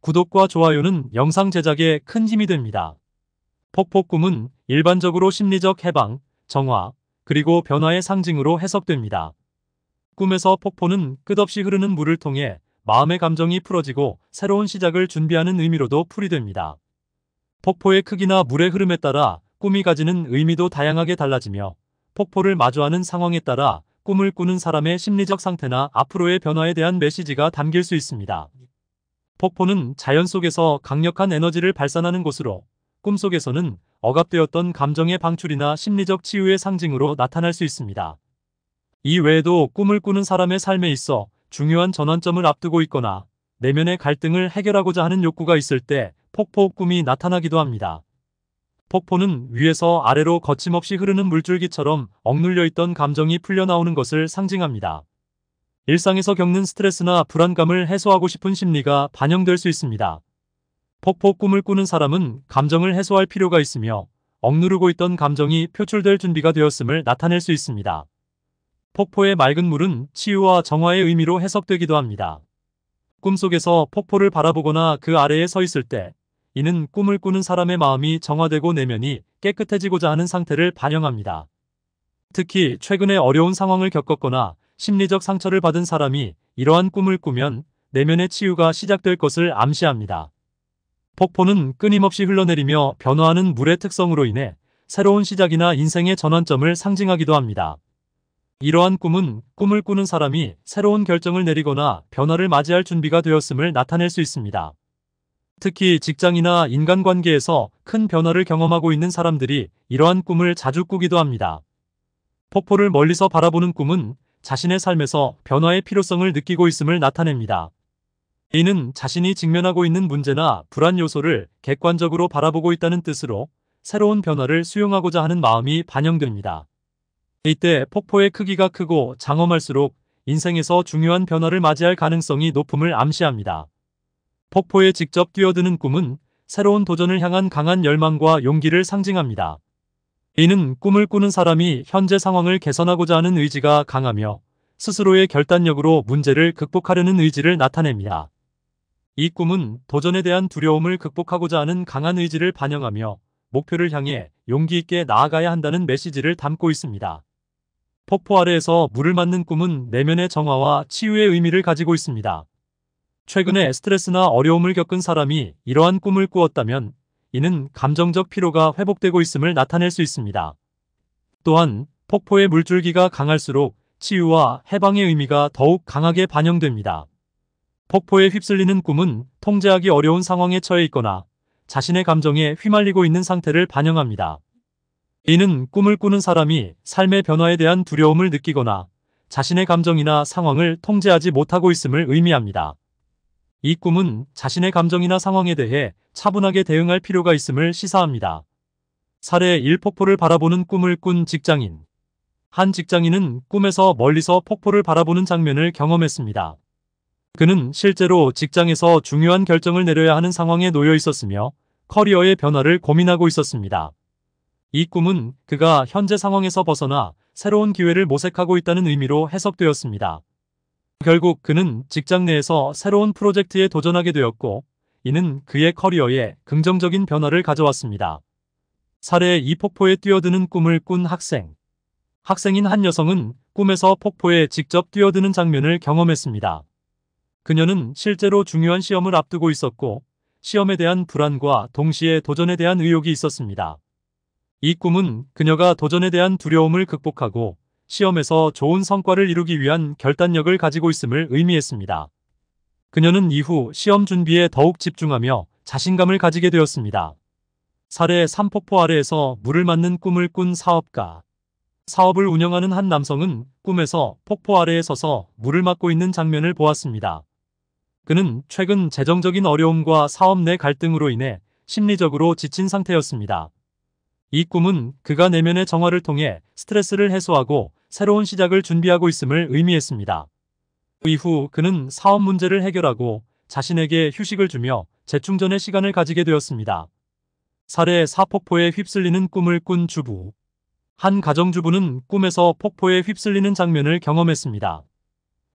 구독과 좋아요는 영상 제작에 큰 힘이 됩니다. 폭폭꿈은 일반적으로 심리적 해방, 정화, 그리고 변화의 상징으로 해석됩니다. 꿈에서 폭포는 끝없이 흐르는 물을 통해 마음의 감정이 풀어지고 새로운 시작을 준비하는 의미로도 풀이됩니다. 폭포의 크기나 물의 흐름에 따라 꿈이 가지는 의미도 다양하게 달라지며 폭포를 마주하는 상황에 따라 꿈을 꾸는 사람의 심리적 상태나 앞으로의 변화에 대한 메시지가 담길 수 있습니다. 폭포는 자연 속에서 강력한 에너지를 발산하는 곳으로 꿈속에서는 억압되었던 감정의 방출이나 심리적 치유의 상징으로 나타날 수 있습니다. 이 외에도 꿈을 꾸는 사람의 삶에 있어 중요한 전환점을 앞두고 있거나 내면의 갈등을 해결하고자 하는 욕구가 있을 때 폭포 꿈이 나타나기도 합니다. 폭포는 위에서 아래로 거침없이 흐르는 물줄기처럼 억눌려 있던 감정이 풀려나오는 것을 상징합니다. 일상에서 겪는 스트레스나 불안감을 해소하고 싶은 심리가 반영될 수 있습니다. 폭폭 꿈을 꾸는 사람은 감정을 해소할 필요가 있으며 억누르고 있던 감정이 표출될 준비가 되었음을 나타낼 수 있습니다. 폭포의 맑은 물은 치유와 정화의 의미로 해석되기도 합니다. 꿈속에서 폭포를 바라보거나 그 아래에 서 있을 때 이는 꿈을 꾸는 사람의 마음이 정화되고 내면이 깨끗해지고자 하는 상태를 반영합니다. 특히 최근에 어려운 상황을 겪었거나 심리적 상처를 받은 사람이 이러한 꿈을 꾸면 내면의 치유가 시작될 것을 암시합니다. 폭포는 끊임없이 흘러내리며 변화하는 물의 특성으로 인해 새로운 시작이나 인생의 전환점을 상징하기도 합니다. 이러한 꿈은 꿈을 꾸는 사람이 새로운 결정을 내리거나 변화를 맞이할 준비가 되었음을 나타낼 수 있습니다. 특히 직장이나 인간관계에서 큰 변화를 경험하고 있는 사람들이 이러한 꿈을 자주 꾸기도 합니다. 폭포를 멀리서 바라보는 꿈은 자신의 삶에서 변화의 필요성을 느끼고 있음을 나타냅니다. 이는 자신이 직면하고 있는 문제나 불안 요소를 객관적으로 바라보고 있다는 뜻으로 새로운 변화를 수용하고자 하는 마음이 반영됩니다. 이때 폭포의 크기가 크고 장엄할수록 인생에서 중요한 변화를 맞이할 가능성이 높음을 암시합니다. 폭포에 직접 뛰어드는 꿈은 새로운 도전을 향한 강한 열망과 용기를 상징합니다. 이는 꿈을 꾸는 사람이 현재 상황을 개선하고자 하는 의지가 강하며 스스로의 결단력으로 문제를 극복하려는 의지를 나타냅니다. 이 꿈은 도전에 대한 두려움을 극복하고자 하는 강한 의지를 반영하며 목표를 향해 용기 있게 나아가야 한다는 메시지를 담고 있습니다. 폭포 아래에서 물을 맞는 꿈은 내면의 정화와 치유의 의미를 가지고 있습니다. 최근에 스트레스나 어려움을 겪은 사람이 이러한 꿈을 꾸었다면 이는 감정적 피로가 회복되고 있음을 나타낼 수 있습니다. 또한 폭포의 물줄기가 강할수록 치유와 해방의 의미가 더욱 강하게 반영됩니다. 폭포에 휩쓸리는 꿈은 통제하기 어려운 상황에 처해 있거나 자신의 감정에 휘말리고 있는 상태를 반영합니다. 이는 꿈을 꾸는 사람이 삶의 변화에 대한 두려움을 느끼거나 자신의 감정이나 상황을 통제하지 못하고 있음을 의미합니다. 이 꿈은 자신의 감정이나 상황에 대해 차분하게 대응할 필요가 있음을 시사합니다. 사례 1 폭포를 바라보는 꿈을 꾼 직장인 한 직장인은 꿈에서 멀리서 폭포를 바라보는 장면을 경험했습니다. 그는 실제로 직장에서 중요한 결정을 내려야 하는 상황에 놓여 있었으며 커리어의 변화를 고민하고 있었습니다. 이 꿈은 그가 현재 상황에서 벗어나 새로운 기회를 모색하고 있다는 의미로 해석되었습니다. 결국 그는 직장 내에서 새로운 프로젝트에 도전하게 되었고 이는 그의 커리어에 긍정적인 변화를 가져왔습니다. 사례2 폭포에 뛰어드는 꿈을 꾼 학생 학생인 한 여성은 꿈에서 폭포에 직접 뛰어드는 장면을 경험했습니다. 그녀는 실제로 중요한 시험을 앞두고 있었고 시험에 대한 불안과 동시에 도전에 대한 의욕이 있었습니다. 이 꿈은 그녀가 도전에 대한 두려움을 극복하고 시험에서 좋은 성과를 이루기 위한 결단력을 가지고 있음을 의미했습니다. 그녀는 이후 시험 준비에 더욱 집중하며 자신감을 가지게 되었습니다. 사례 산폭포 아래에서 물을 맞는 꿈을 꾼 사업가 사업을 운영하는 한 남성은 꿈에서 폭포 아래에 서서 물을 맞고 있는 장면을 보았습니다. 그는 최근 재정적인 어려움과 사업 내 갈등으로 인해 심리적으로 지친 상태였습니다. 이 꿈은 그가 내면의 정화를 통해 스트레스를 해소하고 새로운 시작을 준비하고 있음을 의미했습니다. 그 이후 그는 사업 문제를 해결하고 자신에게 휴식을 주며 재충전의 시간을 가지게 되었습니다. 사례 4폭포에 휩쓸리는 꿈을 꾼 주부 한 가정주부는 꿈에서 폭포에 휩쓸리는 장면을 경험했습니다.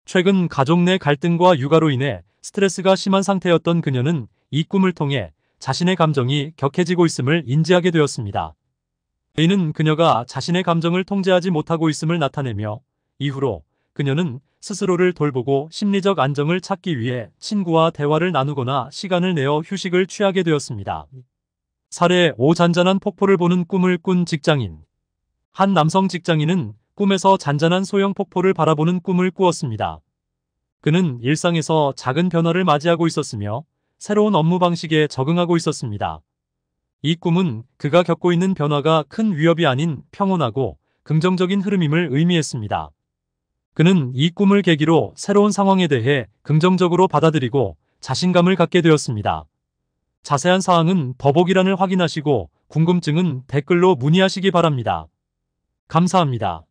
최근 가족 내 갈등과 육아로 인해 스트레스가 심한 상태였던 그녀는 이 꿈을 통해 자신의 감정이 격해지고 있음을 인지하게 되었습니다. a 는 그녀가 자신의 감정을 통제하지 못하고 있음을 나타내며 이후로 그녀는 스스로를 돌보고 심리적 안정을 찾기 위해 친구와 대화를 나누거나 시간을 내어 휴식을 취하게 되었습니다. 사례 5 잔잔한 폭포를 보는 꿈을 꾼 직장인 한 남성 직장인은 꿈에서 잔잔한 소형 폭포를 바라보는 꿈을 꾸었습니다. 그는 일상에서 작은 변화를 맞이하고 있었으며 새로운 업무 방식에 적응하고 있었습니다. 이 꿈은 그가 겪고 있는 변화가 큰 위협이 아닌 평온하고 긍정적인 흐름임을 의미했습니다. 그는 이 꿈을 계기로 새로운 상황에 대해 긍정적으로 받아들이고 자신감을 갖게 되었습니다. 자세한 사항은 더보기란을 확인하시고 궁금증은 댓글로 문의하시기 바랍니다. 감사합니다.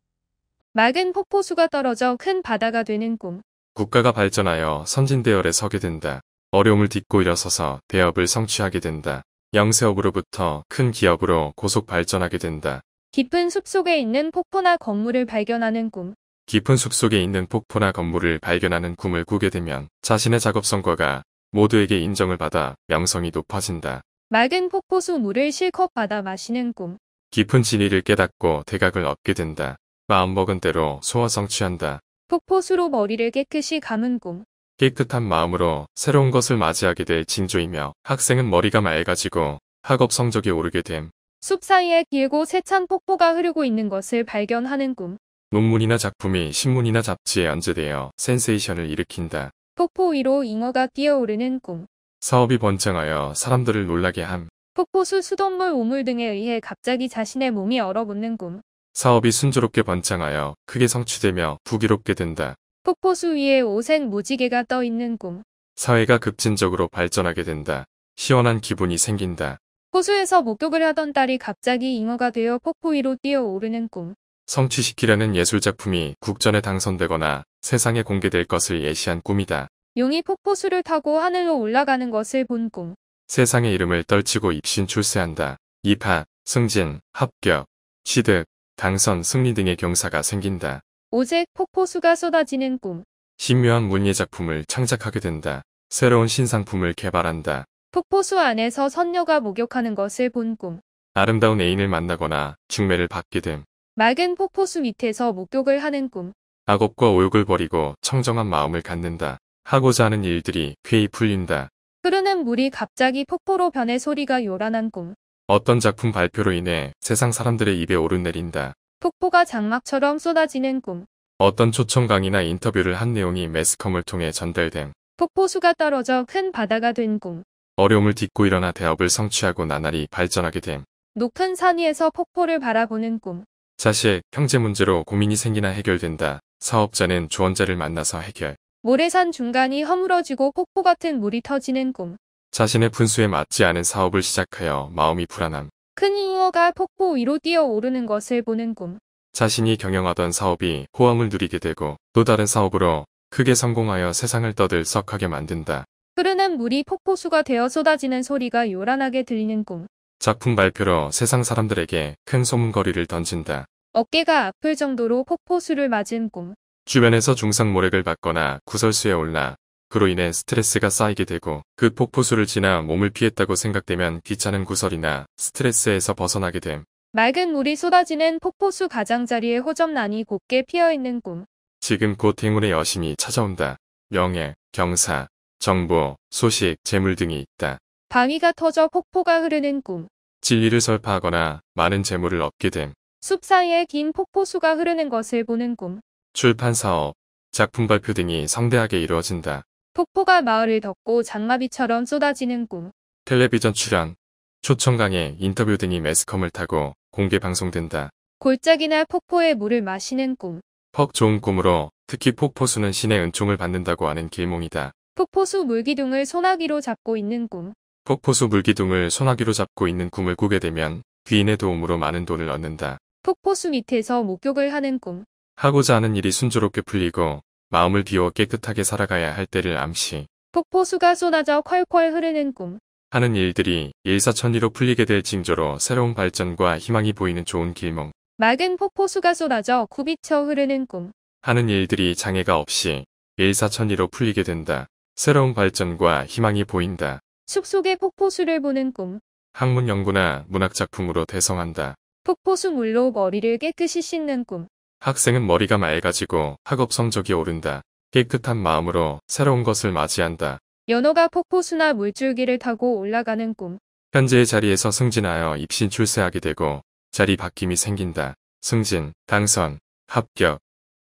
막은 폭포수가 떨어져 큰 바다가 되는 꿈. 국가가 발전하여 선진대열에 서게 된다. 어려움을 딛고 일어서서 대업을 성취하게 된다. 영세업으로부터 큰 기업으로 고속 발전하게 된다. 깊은 숲속에 있는 폭포나 건물을 발견하는 꿈. 깊은 숲속에 있는 폭포나 건물을 발견하는 꿈을 꾸게 되면 자신의 작업 성과가 모두에게 인정을 받아 명성이 높아진다. 맑은 폭포수 물을 실컷 받아 마시는 꿈. 깊은 진리를 깨닫고 대각을 얻게 된다. 마음먹은 대로 소화 성취한다. 폭포수로 머리를 깨끗이 감은 꿈. 깨끗한 마음으로 새로운 것을 맞이하게 될 징조이며 학생은 머리가 맑아지고 학업 성적이 오르게 됨. 숲 사이에 길고 세찬 폭포가 흐르고 있는 것을 발견하는 꿈. 논문이나 작품이 신문이나 잡지에 연재되어 센세이션을 일으킨다. 폭포 위로 잉어가 뛰어오르는 꿈. 사업이 번창하여 사람들을 놀라게 함. 폭포수 수돗물 우물 등에 의해 갑자기 자신의 몸이 얼어붙는 꿈. 사업이 순조롭게 번창하여 크게 성취되며 부기롭게 된다. 폭포수 위에 오색 무지개가 떠 있는 꿈. 사회가 급진적으로 발전하게 된다. 시원한 기분이 생긴다. 호수에서 목욕을 하던 딸이 갑자기 잉어가 되어 폭포 위로 뛰어오르는 꿈. 성취시키려는 예술작품이 국전에 당선되거나 세상에 공개될 것을 예시한 꿈이다. 용이 폭포수를 타고 하늘로 올라가는 것을 본 꿈. 세상의 이름을 떨치고 입신 출세한다. 입학, 승진, 합격, 취득, 당선, 승리 등의 경사가 생긴다. 오직 폭포수가 쏟아지는 꿈. 신묘한 문예 작품을 창작하게 된다. 새로운 신상품을 개발한다. 폭포수 안에서 선녀가 목욕하는 것을 본 꿈. 아름다운 애인을 만나거나 중매를 받게 됨. 맑은 폭포수 밑에서 목욕을 하는 꿈. 악업과 오욕을 버리고 청정한 마음을 갖는다. 하고자 하는 일들이 괴히 풀린다. 흐르는 물이 갑자기 폭포로 변해 소리가 요란한 꿈. 어떤 작품 발표로 인해 세상 사람들의 입에 오르내린다. 폭포가 장막처럼 쏟아지는 꿈. 어떤 초청 강이나 인터뷰를 한 내용이 매스컴을 통해 전달됨. 폭포수가 떨어져 큰 바다가 된 꿈. 어려움을 딛고 일어나 대업을 성취하고 나날이 발전하게 됨. 높은 산 위에서 폭포를 바라보는 꿈. 자식, 형제 문제로 고민이 생기나 해결된다. 사업자는 조언자를 만나서 해결. 모래산 중간이 허물어지고 폭포 같은 물이 터지는 꿈. 자신의 분수에 맞지 않은 사업을 시작하여 마음이 불안함. 큰 잉어가 폭포 위로 뛰어오르는 것을 보는 꿈. 자신이 경영하던 사업이 호황을 누리게 되고 또 다른 사업으로 크게 성공하여 세상을 떠들썩하게 만든다. 흐르는 물이 폭포수가 되어 쏟아지는 소리가 요란하게 들리는 꿈. 작품 발표로 세상 사람들에게 큰 소문거리를 던진다. 어깨가 아플 정도로 폭포수를 맞은 꿈. 주변에서 중상 모략을 받거나 구설수에 올라 그로 인해 스트레스가 쌓이게 되고 그 폭포수를 지나 몸을 피했다고 생각되면 귀찮은 구설이나 스트레스에서 벗어나게 됨. 맑은 물이 쏟아지는 폭포수 가장자리에 호접난이 곱게 피어있는 꿈. 지금 곧 행운의 여심이 찾아온다. 명예, 경사, 정보, 소식, 재물 등이 있다. 방위가 터져 폭포가 흐르는 꿈. 진리를 설파하거나 많은 재물을 얻게 됨. 숲 사이에 긴 폭포수가 흐르는 것을 보는 꿈. 출판 사업, 작품 발표 등이 성대하게 이루어진다. 폭포가 마을을 덮고 장마비처럼 쏟아지는 꿈. 텔레비전 출연, 초청 강의, 인터뷰 등이 매스컴을 타고 공개 방송된다. 골짜기나 폭포에 물을 마시는 꿈. 퍽 좋은 꿈으로 특히 폭포수는 신의 은총을 받는다고 하는 길몽이다. 폭포수 물기둥을 소나기로 잡고 있는 꿈. 폭포수 물기둥을 소나기로 잡고 있는 꿈을 꾸게 되면 귀인의 도움으로 많은 돈을 얻는다. 폭포수 밑에서 목욕을 하는 꿈. 하고자 하는 일이 순조롭게 풀리고 마음을 비워 깨끗하게 살아가야 할 때를 암시. 폭포수가 쏟아져 콸콸 흐르는 꿈. 하는 일들이 일사천리로 풀리게 될 징조로 새로운 발전과 희망이 보이는 좋은 길몽. 막은 폭포수가 쏟아져 굽이쳐 흐르는 꿈. 하는 일들이 장애가 없이 일사천리로 풀리게 된다. 새로운 발전과 희망이 보인다. 숲속의 폭포수를 보는 꿈. 학문 연구나 문학 작품으로 대성한다. 폭포수 물로 머리를 깨끗이 씻는 꿈. 학생은 머리가 맑아지고 학업 성적이 오른다. 깨끗한 마음으로 새로운 것을 맞이한다. 연어가 폭포수나 물줄기를 타고 올라가는 꿈. 현재의 자리에서 승진하여 입신 출세하게 되고 자리 바뀜이 생긴다. 승진, 당선, 합격,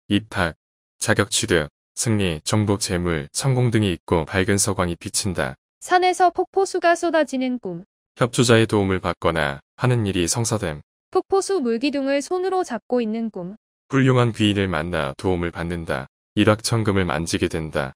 입학, 자격 취득, 승리, 정복 재물, 성공 등이 있고 밝은 서광이 비친다. 산에서 폭포수가 쏟아지는 꿈. 협조자의 도움을 받거나 하는 일이 성사됨. 폭포수 물기둥을 손으로 잡고 있는 꿈. 훌륭한 귀인을 만나 도움을 받는다. 일확천금을 만지게 된다.